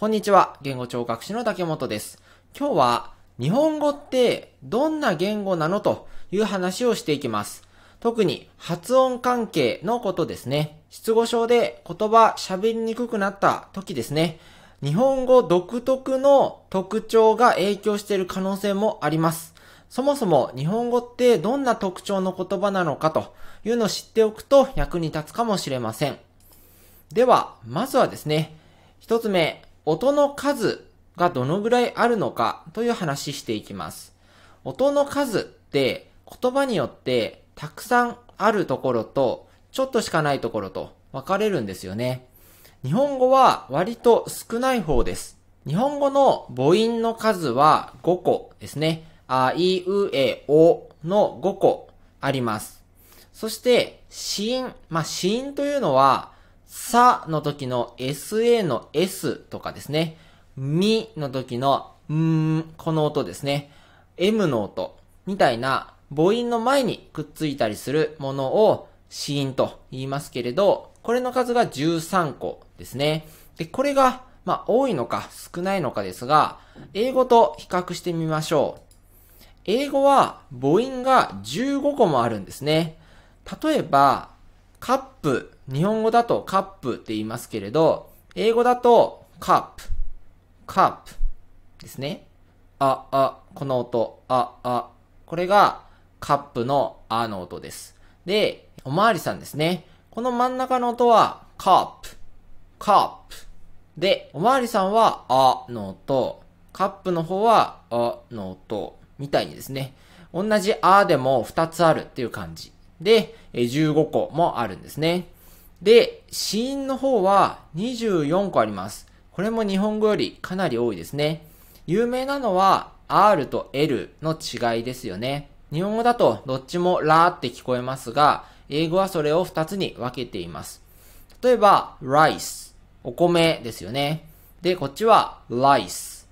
こんにちは。言語聴覚士の竹本です。今日は日本語ってどんな言語なのという話をしていきます。特に発音関係のことですね。失語症で言葉喋りにくくなった時ですね。日本語独特の特徴が影響している可能性もあります。そもそも日本語ってどんな特徴の言葉なのかというのを知っておくと役に立つかもしれません。では、まずはですね、一つ目、音の数がどのぐらいあるのかという話していきます。音の数って言葉によってたくさんあるところとちょっとしかないところと分かれるんですよね。日本語は割と少ない方です。日本語の母音の数は5個ですね。あいうえおの5個あります。そして、子音。まあ、子音というのは、さの時の sa の s とかですね。みの時のんこの音ですね。m の音みたいな母音の前にくっついたりするものを子音と言いますけれど、これの数が13個ですね。で、これが、まあ、多いのか少ないのかですが、英語と比較してみましょう。英語は母音が15個もあるんですね。例えば、カップ日本語だとカップって言いますけれど、英語だとカップ、カップですね。あ、あ、この音、あ、あ。これがカップのあの音です。で、おまわりさんですね。この真ん中の音はカップ、カップ。で、おまわりさんはあの音、カップの方はあの音、みたいにですね。同じあでも2つあるっていう感じ。で、15個もあるんですね。で、子音の方は24個あります。これも日本語よりかなり多いですね。有名なのは R と L の違いですよね。日本語だとどっちもラーって聞こえますが、英語はそれを2つに分けています。例えば、rice、お米ですよね。で、こっちは rice、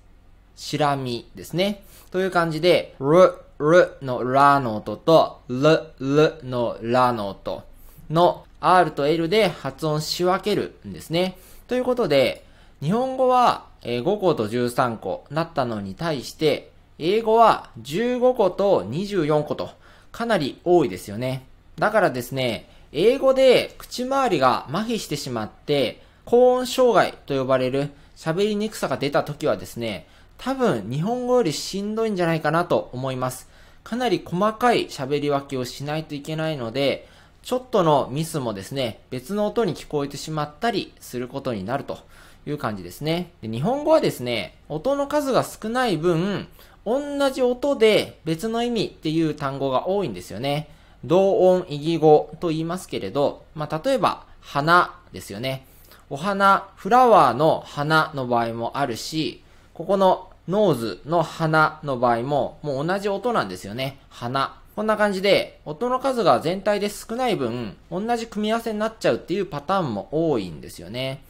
シラミですね。という感じで、る、るのラの音と、る、るのラの音の R と L で発音し分けるんですね。ということで、日本語は5個と13個なったのに対して、英語は15個と24個とかなり多いですよね。だからですね、英語で口周りが麻痺してしまって、高音障害と呼ばれる喋りにくさが出た時はですね、多分日本語よりしんどいんじゃないかなと思います。かなり細かい喋り分けをしないといけないので、ちょっとのミスもですね、別の音に聞こえてしまったりすることになるという感じですね。で日本語はですね、音の数が少ない分、同じ音で別の意味っていう単語が多いんですよね。同音異義語と言いますけれど、まあ、例えば、花ですよね。お花、フラワーの花の場合もあるし、ここのノーズの花の場合も、もう同じ音なんですよね。花。こんな感じで、音の数が全体で少ない分、同じ組み合わせになっちゃうっていうパターンも多いんですよね。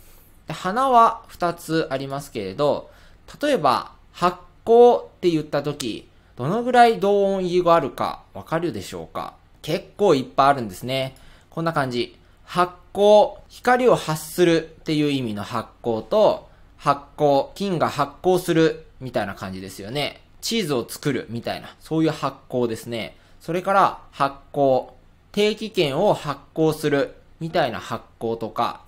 で花は2つありますけれど、例えば、発酵って言った時、どのぐらい同音異義語あるかわかるでしょうか結構いっぱいあるんですね。こんな感じ。発光、光を発するっていう意味の発光と、発光、金が発光するみたいな感じですよね。チーズを作るみたいな、そういう発光ですね。それから発行、定期券を発行するみたいな発行とか、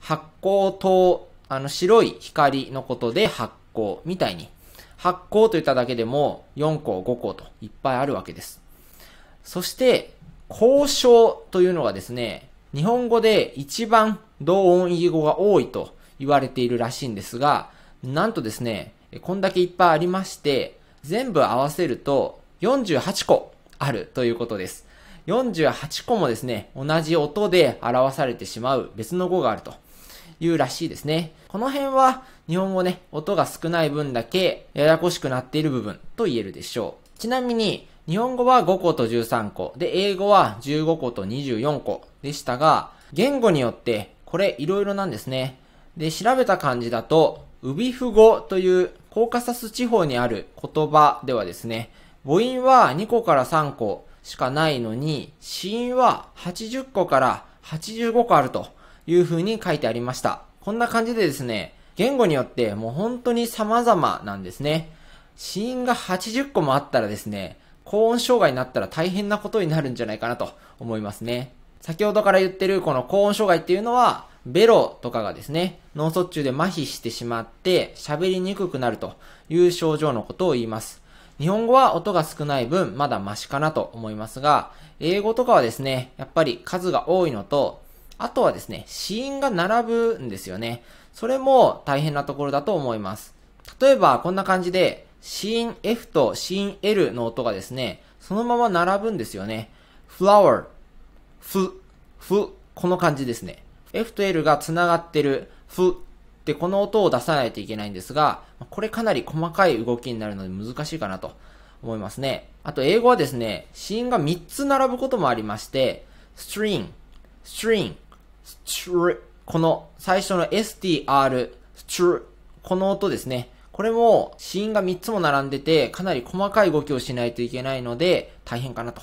発行灯、あの白い光のことで発行みたいに、発行と言っただけでも4個、5個といっぱいあるわけです。そして、交渉というのがですね、日本語で一番同音異義語が多いと言われているらしいんですが、なんとですね、こんだけいっぱいありまして、全部合わせると48個あるということです。48個もですね、同じ音で表されてしまう別の語があるというらしいですね。この辺は日本語ね、音が少ない分だけややこしくなっている部分と言えるでしょう。ちなみに、日本語は5個と13個、で、英語は15個と24個でしたが、言語によってこれいろいろなんですね。で、調べた感じだと、ウビフ語というコーカサス地方にある言葉ではですね、母音は2個から3個しかないのに、子音は80個から85個あるという風に書いてありました。こんな感じでですね、言語によってもう本当に様々なんですね。子音が80個もあったらですね、高音障害になったら大変なことになるんじゃないかなと思いますね。先ほどから言ってるこの高音障害っていうのは、ベロとかがですね、脳卒中で麻痺してしまって喋りにくくなるという症状のことを言います。日本語は音が少ない分、まだマシかなと思いますが、英語とかはですね、やっぱり数が多いのと、あとはですね、子音が並ぶんですよね。それも大変なところだと思います。例えば、こんな感じで、子音 F と子音 L の音がですね、そのまま並ぶんですよね。flower, f, f, この感じですね。F と L が繋がってる、f で、この音を出さないといけないんですが、これかなり細かい動きになるので難しいかなと思いますね。あと、英語はですね、子音が3つ並ぶこともありまして、string, string, str, この最初の str, str, この音ですね。これも子音が3つも並んでて、かなり細かい動きをしないといけないので、大変かなと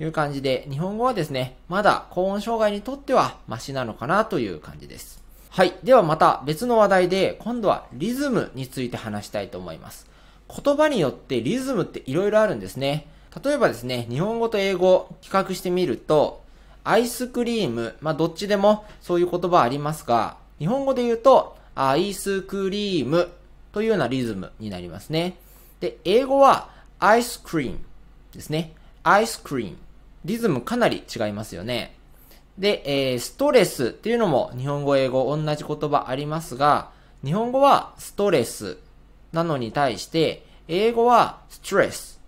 いう感じで、日本語はですね、まだ高音障害にとってはマシなのかなという感じです。はい。ではまた別の話題で、今度はリズムについて話したいと思います。言葉によってリズムって色々あるんですね。例えばですね、日本語と英語比較してみると、アイスクリーム、まあ、どっちでもそういう言葉ありますが、日本語で言うと、アイスクリームというようなリズムになりますね。で、英語はアイスクリームですね。アイスクリーム。リズムかなり違いますよね。で、えー、ストレスっていうのも日本語、英語同じ言葉ありますが、日本語はストレスなのに対して、英語はストレス、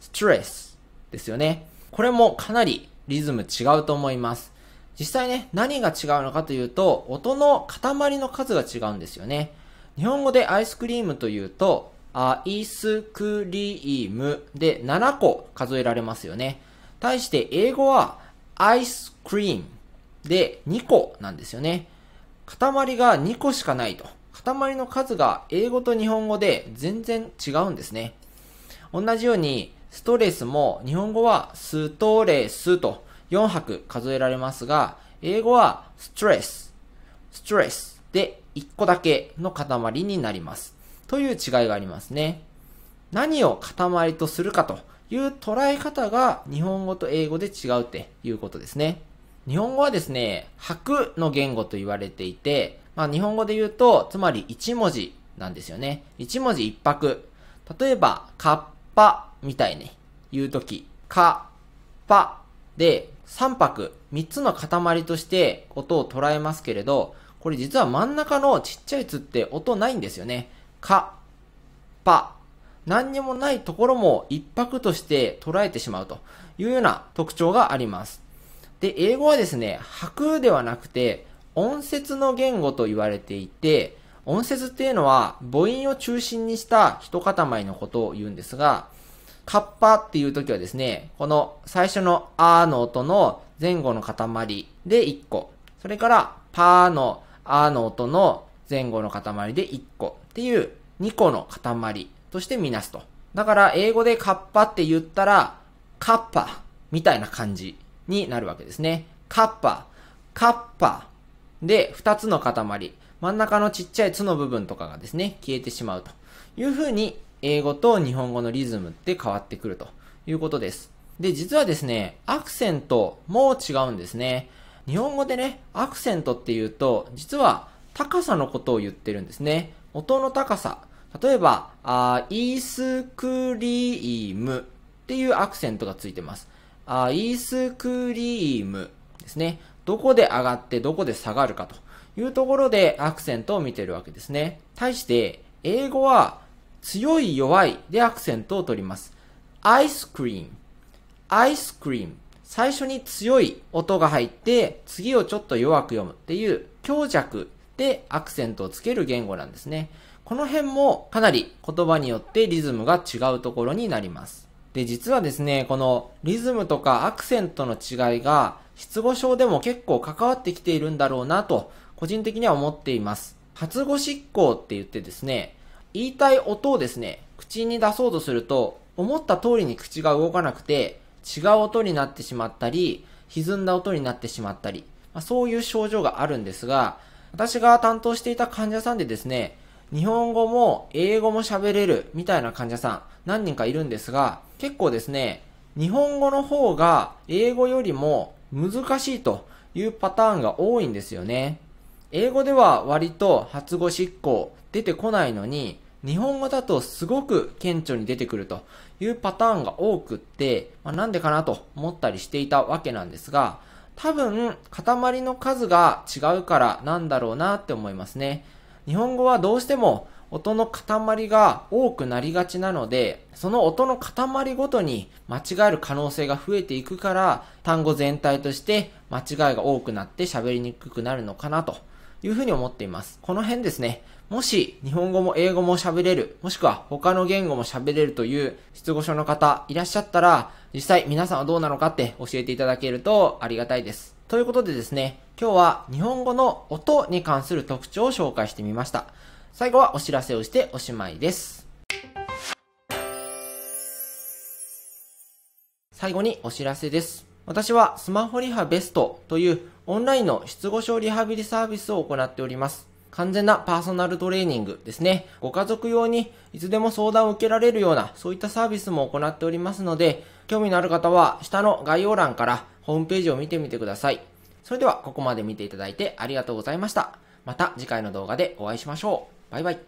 ストレスですよね。これもかなりリズム違うと思います。実際ね、何が違うのかというと、音の塊の数が違うんですよね。日本語でアイスクリームというと、アイスクリームで7個数えられますよね。対して英語はアイスクリームで2個なんですよね。塊が2個しかないと。塊の数が英語と日本語で全然違うんですね。同じように、ストレスも日本語はストレスと4拍数えられますが、英語はストレス、ストレスで1個だけの塊になります。という違いがありますね。何を塊とするかという捉え方が日本語と英語で違うっていうことですね。日本語はですね、白の言語と言われていて、まあ日本語で言うと、つまり1文字なんですよね。1文字1拍。例えば、カッパみたいに言うとき、カッパで3拍、3つの塊として音を捉えますけれど、これ実は真ん中のちっちゃいつって音ないんですよね。カッパ何にもないところも一泊として捉えてしまうというような特徴があります。で、英語はですね、白ではなくて、音節の言語と言われていて、音節っていうのは母音を中心にした一塊のことを言うんですが、カッパっていう時はですね、この最初のーの音の前後の塊で1個、それからパーのーの音の前後の塊で1個っていう2個の塊としてみなすと。だから英語でカッパって言ったら、カッパみたいな感じになるわけですね。カッパ、カッパで2つの塊、真ん中のちっちゃいつの部分とかがですね、消えてしまうという風に英語と日本語のリズムって変わってくるということです。で、実はですね、アクセントも違うんですね。日本語でね、アクセントっていうと、実は高さのことを言ってるんですね。音の高さ例えば、あイースクリームっていうアクセントがついてます。あイースクリームですね。どこで上がってどこで下がるかというところでアクセントを見てるわけですね。対して、英語は強い弱いでアクセントを取ります。アイスクリーム、アイスクリーム。最初に強い音が入って、次をちょっと弱く読むっていう強弱でアクセントをつける言語なんですね。この辺もかなり言葉によってリズムが違うところになります。で、実はですね、このリズムとかアクセントの違いが失語症でも結構関わってきているんだろうなと、個人的には思っています。発語執行って言ってですね、言いたい音をですね、口に出そうとすると、思った通りに口が動かなくて、違う音になってしまったり、歪んだ音になってしまったり、まあ、そういう症状があるんですが、私が担当していた患者さんでですね、日本語も英語も喋れるみたいな患者さん何人かいるんですが、結構ですね、日本語の方が英語よりも難しいというパターンが多いんですよね。英語では割と発語執行出てこないのに、日本語だとすごく顕著に出てくるというパターンが多くって、まあ、なんでかなと思ったりしていたわけなんですが、多分塊の数が違うからなんだろうなって思いますね。日本語はどうしても音の塊が多くなりがちなので、その音の塊ごとに間違える可能性が増えていくから、単語全体として間違いが多くなって喋りにくくなるのかなというふうに思っています。この辺ですね。もし日本語も英語も喋れる、もしくは他の言語も喋れるという失語症の方いらっしゃったら、実際皆さんはどうなのかって教えていただけるとありがたいです。ということでですね、今日は日本語の音に関する特徴を紹介してみました。最後はお知らせをしておしまいです。最後にお知らせです。私はスマホリハベストというオンラインの失語症リハビリサービスを行っております。完全なパーソナルトレーニングですね。ご家族用にいつでも相談を受けられるような、そういったサービスも行っておりますので、興味のある方は下の概要欄からホームページを見てみてください。それではここまで見ていただいてありがとうございました。また次回の動画でお会いしましょう。バイバイ。